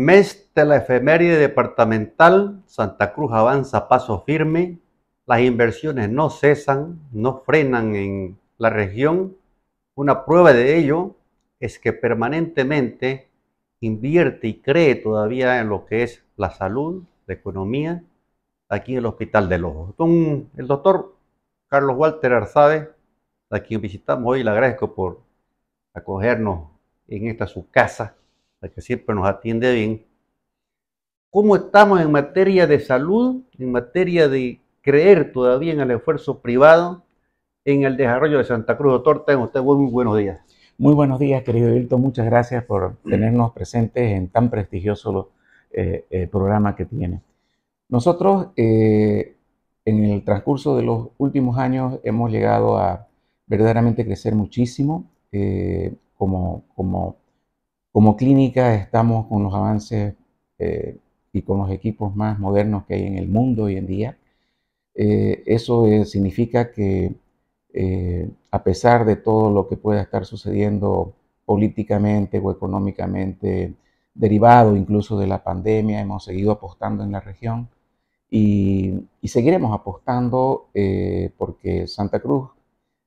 Mes de la efeméride departamental, Santa Cruz avanza paso firme, las inversiones no cesan, no frenan en la región. Una prueba de ello es que permanentemente invierte y cree todavía en lo que es la salud, la economía, aquí en el Hospital del Ojo. el doctor Carlos Walter Arzabe, a quien visitamos hoy, le agradezco por acogernos en esta su casa la que siempre nos atiende bien, cómo estamos en materia de salud, en materia de creer todavía en el esfuerzo privado, en el desarrollo de Santa Cruz Doctor. tengo usted muy buenos días. Muy buenos días, querido Hilton. Muchas gracias por mm. tenernos presentes en tan prestigioso eh, eh, programa que tiene. Nosotros, eh, en el transcurso de los últimos años, hemos llegado a verdaderamente crecer muchísimo como, como como clínica estamos con los avances eh, y con los equipos más modernos que hay en el mundo hoy en día. Eh, eso eh, significa que a pesar de todo lo que pueda estar sucediendo políticamente o económicamente, derivado incluso de la pandemia, hemos seguido apostando en la región y, y seguiremos apostando porque Santa Cruz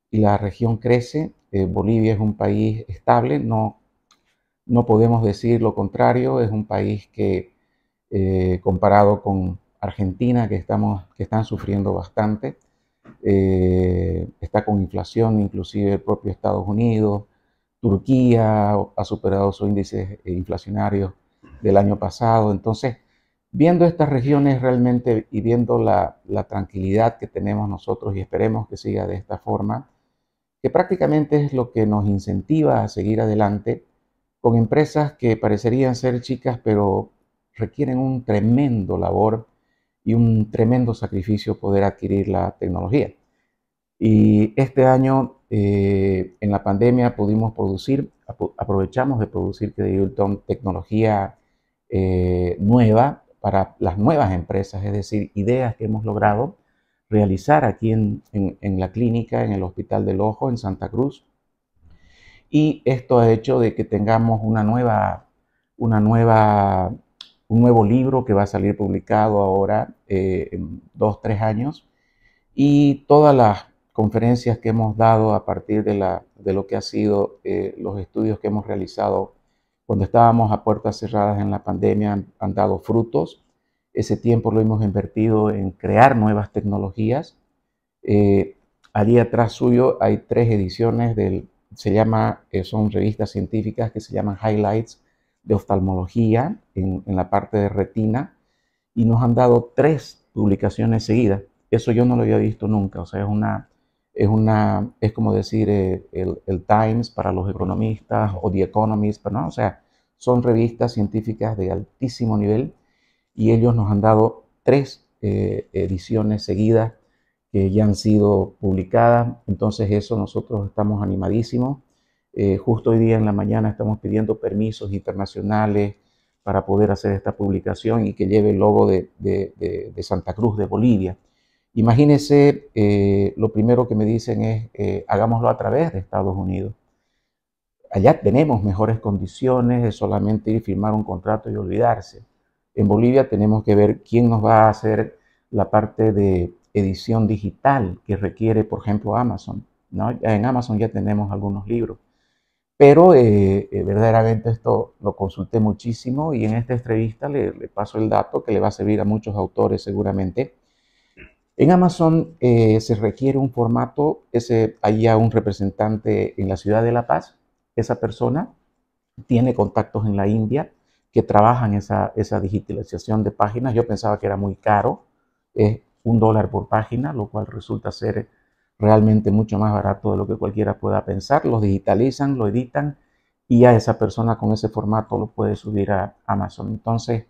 y la región crece, Bolivia es un país estable, no no podemos decir lo contrario, es un país que eh, comparado con Argentina, que, estamos, que están sufriendo bastante, eh, está con inflación, inclusive el propio Estados Unidos, Turquía ha superado sus índices inflacionarios del año pasado. Entonces, viendo estas regiones realmente y viendo la, tranquilidad que tenemos nosotros y esperemos que siga de esta forma, que prácticamente es lo que nos incentiva a seguir adelante, con empresas que parecerían ser chicas, pero requieren un tremendo labor y un tremendo sacrificio poder adquirir la tecnología. Y este año, eh, en la pandemia, pudimos producir, aprovechamos de producir que Hilton tecnología eh, nueva para las nuevas empresas, es decir, ideas que hemos logrado realizar aquí en la clínica, en el Hospital del Ojo, en Santa Cruz, y esto ha hecho de que tengamos una nueva, una nueva, un nuevo libro que va a salir publicado ahora eh, en dos, tres años y todas las conferencias que hemos dado a partir de, la, de lo que ha sido eh, los estudios que hemos realizado cuando estábamos a puertas cerradas en la pandemia han, dado frutos. Ese tiempo lo hemos invertido en crear nuevas tecnologías. Eh, allí atrás suyo hay tres ediciones del, se llama, eh, son revistas científicas que se llaman Highlights de oftalmología en, en, la parte de retina y nos han dado tres publicaciones seguidas. Eso yo no lo había visto nunca, o sea, es una, es una, es como decir eh, el, el, Times para los economistas o The Economist, pero no, o sea, son revistas científicas de altísimo nivel y ellos nos han dado tres eh, ediciones seguidas que ya han sido publicadas. Entonces eso nosotros estamos animadísimos. Eh, justo hoy día en la mañana estamos pidiendo permisos internacionales para poder hacer esta publicación y que lleve el logo de, Santa Cruz de Bolivia. Imagínense, eh, lo primero que me dicen es, eh, hagámoslo a través de Estados Unidos. Allá tenemos mejores condiciones, de solamente ir firmar un contrato y olvidarse. En Bolivia tenemos que ver quién nos va a hacer la parte de edición digital que requiere, por ejemplo, Amazon. ¿no? En Amazon ya tenemos algunos libros. Pero eh, eh, verdaderamente esto lo consulté muchísimo y en esta entrevista le, paso el dato que le va a servir a muchos autores seguramente. En Amazon eh, se requiere un formato, ese, hay un representante en la ciudad de La Paz, esa persona tiene contactos en la India que trabajan esa, esa digitalización de páginas, yo pensaba que era muy caro, un dólar por página, lo cual resulta ser realmente mucho más barato de lo que cualquiera pueda pensar. Los digitalizan, lo editan y a esa persona con ese formato lo puede subir a Amazon. Entonces,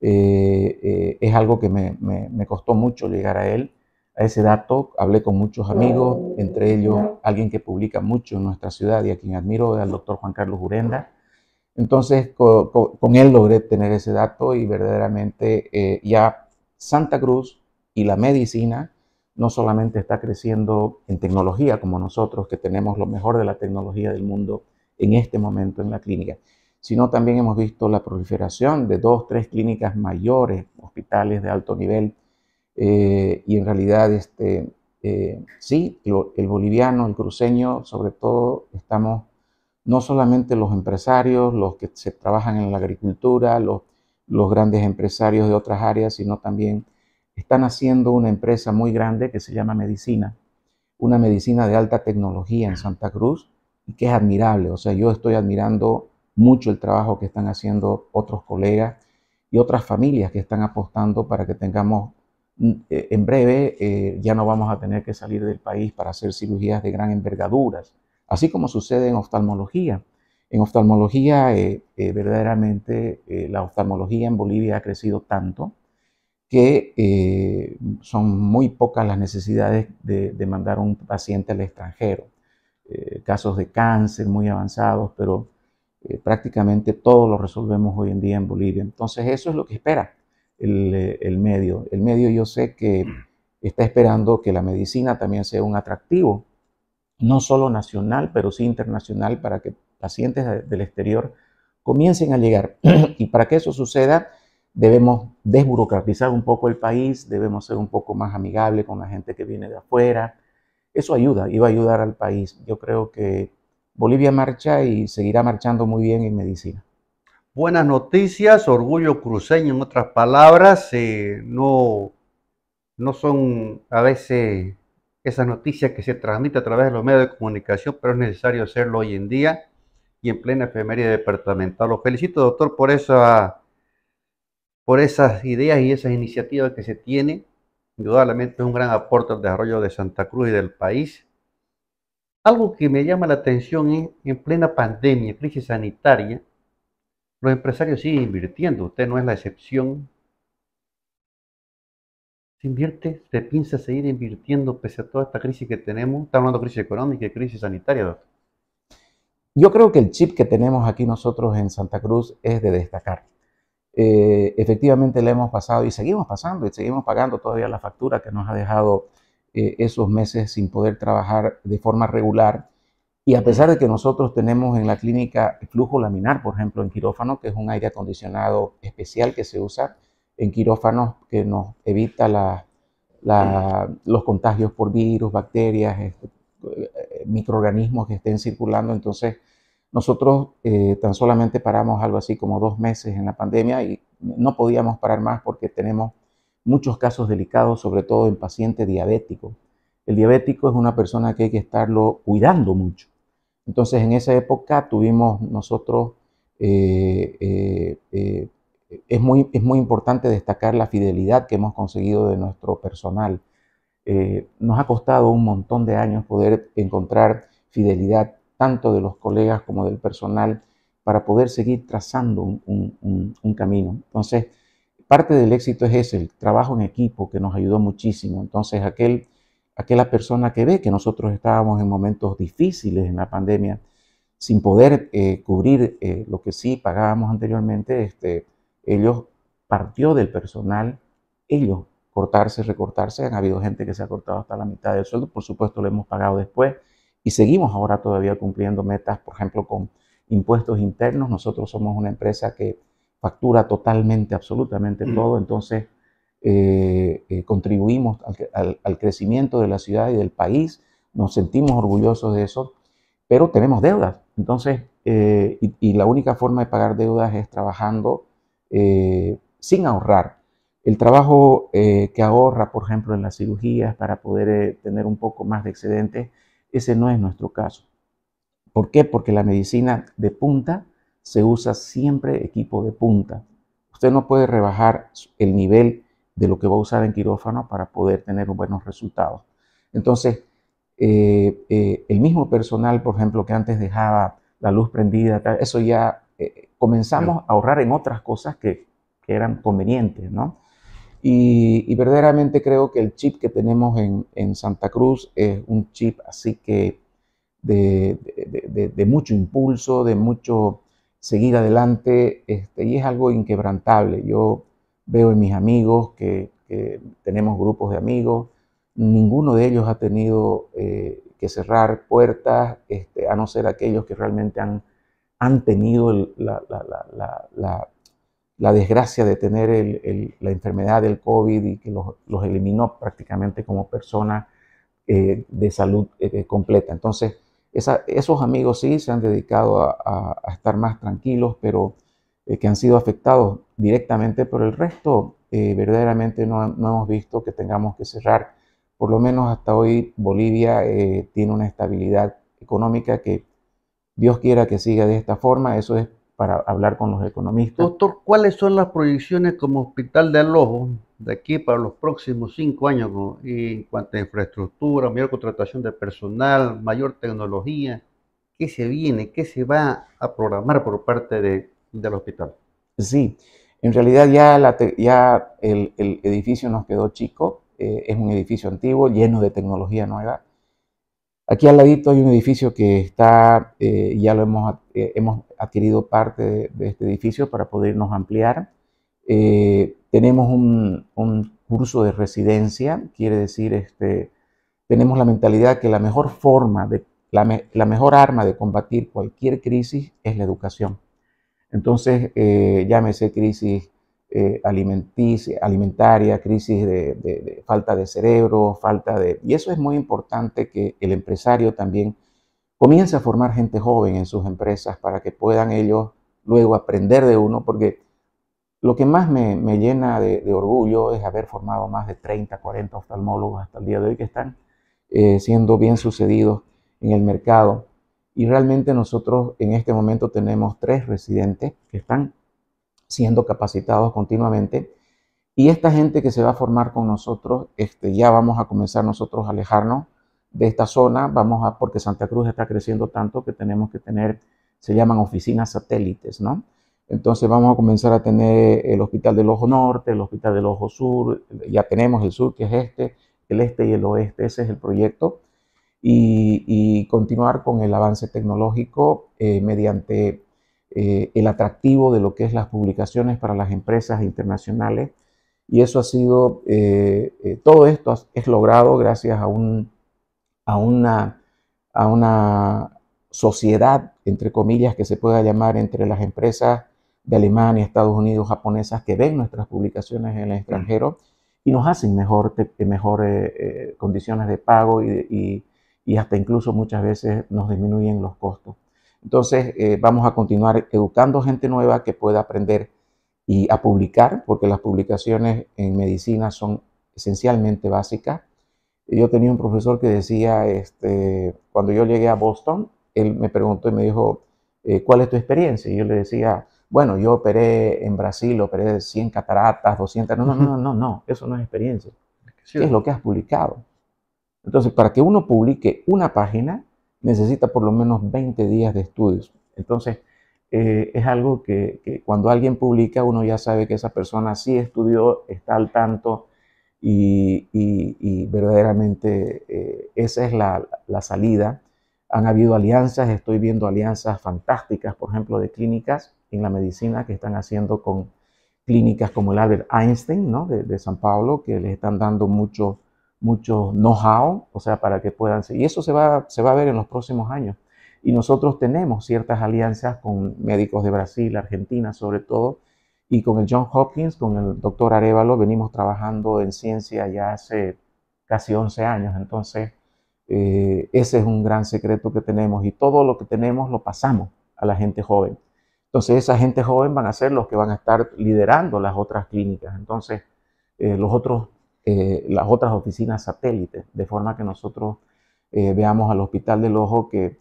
eh, eh, es algo que me, costó mucho llegar a él, a ese dato. Hablé con muchos amigos, entre ellos alguien que publica mucho en nuestra ciudad y a quien admiro, el doctor Juan Carlos Urenda. Entonces, con, él logré tener ese dato y verdaderamente eh, ya Santa Cruz y la medicina no solamente está creciendo en tecnología como nosotros, que tenemos lo mejor de la tecnología del mundo en este momento en la clínica, sino también hemos visto la proliferación de dos, tres clínicas mayores, hospitales de alto nivel, eh, y en realidad este, eh, sí, el boliviano, el cruceño, sobre todo estamos, no solamente los empresarios, los que se trabajan en la agricultura, los, los grandes empresarios de otras áreas, sino también están haciendo una empresa muy grande que se llama Medicina, una medicina de alta tecnología en Santa Cruz y que es admirable. O sea, yo estoy admirando mucho el trabajo que están haciendo otros colegas y otras familias que están apostando para que tengamos, mm, eh, en breve eh, ya no vamos a tener que salir del país para hacer cirugías de gran envergaduras, así como sucede en oftalmología. En oftalmología, eh, verdaderamente, la oftalmología en Bolivia ha crecido tanto que eh, son muy pocas las necesidades de, mandar un paciente al extranjero. Eh, casos de cáncer muy avanzados, pero eh, prácticamente todo lo resolvemos hoy en día en Bolivia. Entonces eso es lo que espera el, el, medio. El medio yo sé que está esperando que la medicina también sea un atractivo, no solo nacional, pero sí internacional, para que pacientes del exterior comiencen a llegar. y para que eso suceda, debemos desburocratizar un poco el país, debemos ser un poco más amigables con la gente que viene de afuera. Eso ayuda y va a ayudar al país. Yo creo que Bolivia marcha y seguirá marchando muy bien en medicina. Buenas noticias, orgullo cruceño en otras palabras, eh, no, no son a veces esas noticias que se transmiten a través de los medios de comunicación, pero es necesario hacerlo hoy en día y en plena efemería departamental. Los felicito, doctor, por esa por esas ideas y esas iniciativas que se tiene Indudablemente es un gran aporte al desarrollo de Santa Cruz y del país. Algo que me llama la atención es, en plena pandemia, crisis sanitaria, los empresarios siguen invirtiendo, usted no es la excepción. Se invierte, se piensa seguir invirtiendo pese a toda esta crisis que tenemos. Está hablando de crisis económica y crisis sanitaria, Yo creo que el chip que tenemos aquí nosotros en Santa Cruz es de destacar. Eh, efectivamente la hemos pasado y seguimos pasando y seguimos pagando todavía la factura que nos ha dejado eh, esos meses sin poder trabajar de forma regular. Y a pesar de que nosotros tenemos en la clínica flujo laminar, por ejemplo, en quirófano, que es un aire acondicionado especial que se usa en quirófanos que nos evita los contagios por virus, bacterias, este, eh, microorganismos que estén circulando. Entonces, nosotros eh, tan solamente paramos algo así como dos meses en la pandemia y no podíamos parar más porque tenemos muchos casos delicados, sobre todo en pacientes diabéticos. El diabético es una persona que hay que estarlo cuidando mucho. Entonces en esa época tuvimos nosotros, eh, eh, es, muy, es muy importante destacar la fidelidad que hemos conseguido de nuestro personal. nos ha costado un montón de años poder encontrar fidelidad tanto de los colegas como del personal, para poder seguir trazando un, camino. Entonces, parte del éxito es ese, el trabajo en equipo que nos ayudó muchísimo. Entonces, aquel, aquella persona que ve que nosotros estábamos en momentos difíciles en la pandemia, sin poder eh, cubrir eh, lo que sí pagábamos anteriormente, este, ellos partió del personal, ellos cortarse, recortarse, han habido gente que se ha cortado hasta la mitad del sueldo, por supuesto lo hemos pagado después, y seguimos ahora todavía cumpliendo metas, por ejemplo, con impuestos internos. Nosotros somos una empresa que factura totalmente, absolutamente mm. todo, entonces eh, eh, contribuimos al, crecimiento de la ciudad y del país, nos sentimos orgullosos de eso, pero tenemos deudas. Entonces, eh, y, y, la única forma de pagar deudas es trabajando sin ahorrar. El trabajo que ahorra, por ejemplo, en las cirugías para poder tener un poco más de excedentes, ese no es nuestro caso. ¿Por qué? Porque la medicina de punta se usa siempre equipo de punta. Usted no puede rebajar el nivel de lo que va a usar en quirófano para poder tener buenos resultados. Entonces, eh, eh, el mismo personal, por ejemplo, que antes dejaba la luz prendida, eso ya eh, comenzamos a ahorrar en otras cosas que, que eran convenientes, ¿no? Y, verdaderamente creo que el chip que tenemos en, Santa Cruz es un chip así que de, mucho impulso, de mucho seguir adelante, este, y es algo inquebrantable. Yo veo en mis amigos que, tenemos grupos de amigos, ninguno de ellos ha tenido eh, que cerrar puertas, este, a no ser aquellos que realmente han, han tenido la la desgracia de tener la enfermedad del COVID y que los, eliminó prácticamente como persona eh, de salud eh, eh, completa. Entonces, esos amigos sí se han dedicado a, estar más tranquilos, pero que han sido afectados directamente por el resto, verdaderamente no, no, hemos visto que tengamos que cerrar. Por lo menos hasta hoy Bolivia tiene una estabilidad económica que Dios quiera que siga de esta forma. Eso es para hablar con los economistas. Doctor, ¿cuáles son las proyecciones como hospital de alojo de aquí para los próximos cinco años en cuanto a infraestructura, mayor contratación de personal, mayor tecnología? ¿Qué se viene? ¿Qué se va a programar por parte de, del hospital? Sí, en realidad ya, ya el, edificio nos quedó chico, eh, es un edificio antiguo, lleno de tecnología nueva. Aquí al ladito hay un edificio que está, eh, ya lo hemos, eh, hemos adquirido parte de, este edificio para podernos ampliar. Eh, tenemos un, un, curso de residencia, quiere decir, este, tenemos la mentalidad que la mejor forma, de, la, la mejor arma de combatir cualquier crisis es la educación. Entonces, llámese crisis eh, alimenticia, alimentaria, crisis de, falta de cerebro, falta de... Y eso es muy importante que el empresario también comience a formar gente joven en sus empresas para que puedan ellos luego aprender de uno, porque lo que más me, llena de, orgullo es haber formado más de 30, 40 oftalmólogos hasta el día de hoy que están eh, siendo bien sucedidos en el mercado. Y realmente nosotros en este momento tenemos tres residentes que están siendo capacitados continuamente. Y esta gente que se va a formar con nosotros, este, ya vamos a comenzar nosotros a alejarnos de esta zona, vamos a, porque Santa Cruz está creciendo tanto que tenemos que tener, se llaman oficinas satélites, ¿no? Entonces vamos a comenzar a tener el Hospital del Ojo Norte, el Hospital del Ojo Sur, ya tenemos el sur que es este, el este y el oeste, ese es el proyecto, y, continuar con el avance tecnológico eh, mediante eh, el atractivo de lo que es las publicaciones para las empresas internacionales. Y eso ha sido, eh, eh, todo esto es logrado gracias a, un, a, una, a una sociedad, entre comillas, que se pueda llamar entre las empresas de Alemania, Estados Unidos, japonesas, que ven nuestras publicaciones en el extranjero y nos hacen mejor, mejores condiciones de pago y, y hasta incluso muchas veces nos disminuyen los costos. Entonces, eh, vamos a continuar educando gente nueva que pueda aprender y a publicar, porque las publicaciones en medicina son esencialmente básicas. Yo tenía un profesor que decía, este, cuando yo llegué a Boston, él me preguntó y me dijo, eh, ¿cuál es tu experiencia? Y yo le decía, bueno, yo operé en Brasil, operé 100 cataratas, 200... No, no, no, no, no, eso no es experiencia. ¿Qué es lo que has publicado? Entonces, para que uno publique una página, necesita por lo menos 20 días de estudios. Entonces, eh, es algo que, cuando alguien publica uno ya sabe que esa persona sí estudió, está al tanto y, verdaderamente eh, esa es la, salida. Han habido alianzas, estoy viendo alianzas fantásticas, por ejemplo, de clínicas en la medicina que están haciendo con clínicas como el Albert Einstein ¿no? de, San Pablo, que le están dando mucho mucho know-how, o sea, para que puedan... Y eso se va, se va a ver en los próximos años. Y nosotros tenemos ciertas alianzas con médicos de Brasil, Argentina sobre todo, y con el John Hopkins, con el doctor Arevalo, venimos trabajando en ciencia ya hace casi 11 años. Entonces, eh, ese es un gran secreto que tenemos y todo lo que tenemos lo pasamos a la gente joven. Entonces, esa gente joven van a ser los que van a estar liderando las otras clínicas. Entonces, eh, los otros eh, las otras oficinas satélites, de forma que nosotros eh, veamos al Hospital del Ojo que,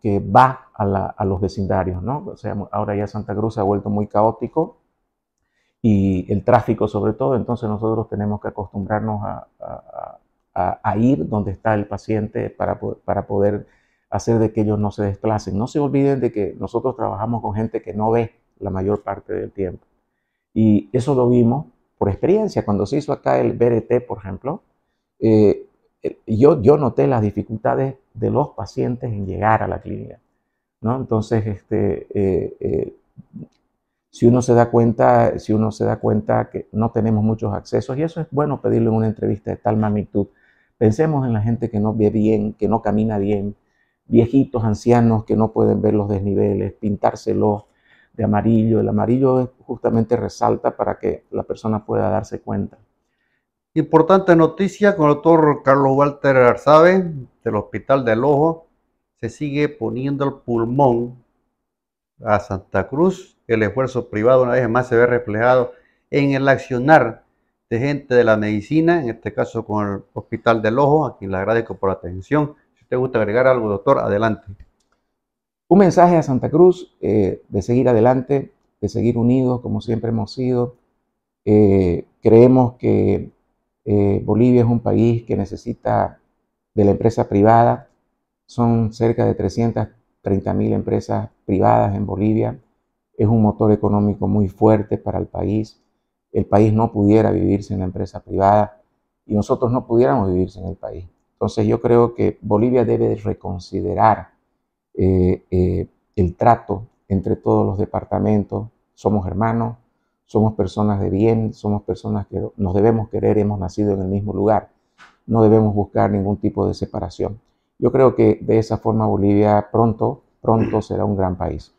que va a, la, a, los vecindarios, ¿no? O sea, ahora ya Santa Cruz se ha vuelto muy caótico y el tráfico sobre todo, entonces nosotros tenemos que acostumbrarnos a, a, a ir donde está el paciente para, para poder hacer de que ellos no se desplacen. No se olviden de que nosotros trabajamos con gente que no ve la mayor parte del tiempo. Y eso lo vimos por experiencia, cuando se hizo acá el BRT, por ejemplo, eh, eh, yo, noté las dificultades de los pacientes en llegar a la clínica. ¿no? Entonces, este, eh, si uno se da cuenta, si uno se da cuenta que no tenemos muchos accesos, y eso es bueno pedirle una entrevista de tal magnitud. Pensemos en la gente que no ve bien, que no camina bien, viejitos, ancianos que no pueden ver los desniveles, pintárselos, de amarillo. El amarillo justamente resalta para que la persona pueda darse cuenta. Importante noticia con el doctor Carlos Walter Arzabe del Hospital del Ojo. Se sigue poniendo el pulmón a Santa Cruz. El esfuerzo privado una vez más se ve reflejado en el accionar de gente de la medicina, en este caso con el Hospital del Ojo, a quien le agradezco por la atención. Si te gusta agregar algo, doctor, adelante. Un mensaje a Santa Cruz eh, de seguir adelante, de seguir unidos como siempre hemos sido. Eh, creemos que eh, Bolivia es un país que necesita de la empresa privada. Son cerca de 330 mil empresas privadas en Bolivia. Es un motor económico muy fuerte para el país. El país no pudiera vivirse en la empresa privada y nosotros no pudiéramos vivirse en el país. Entonces yo creo que Bolivia debe reconsiderar eh, eh, el trato entre todos los departamentos. Somos hermanos, somos personas de bien, somos personas que nos debemos querer, hemos nacido en el mismo lugar. No debemos buscar ningún tipo de separación. Yo creo que de esa forma Bolivia pronto, pronto será un gran país.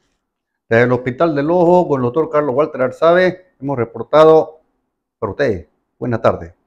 Desde el Hospital del Ojo, con el doctor Carlos Walter Arzabe, hemos reportado para Buenas tardes.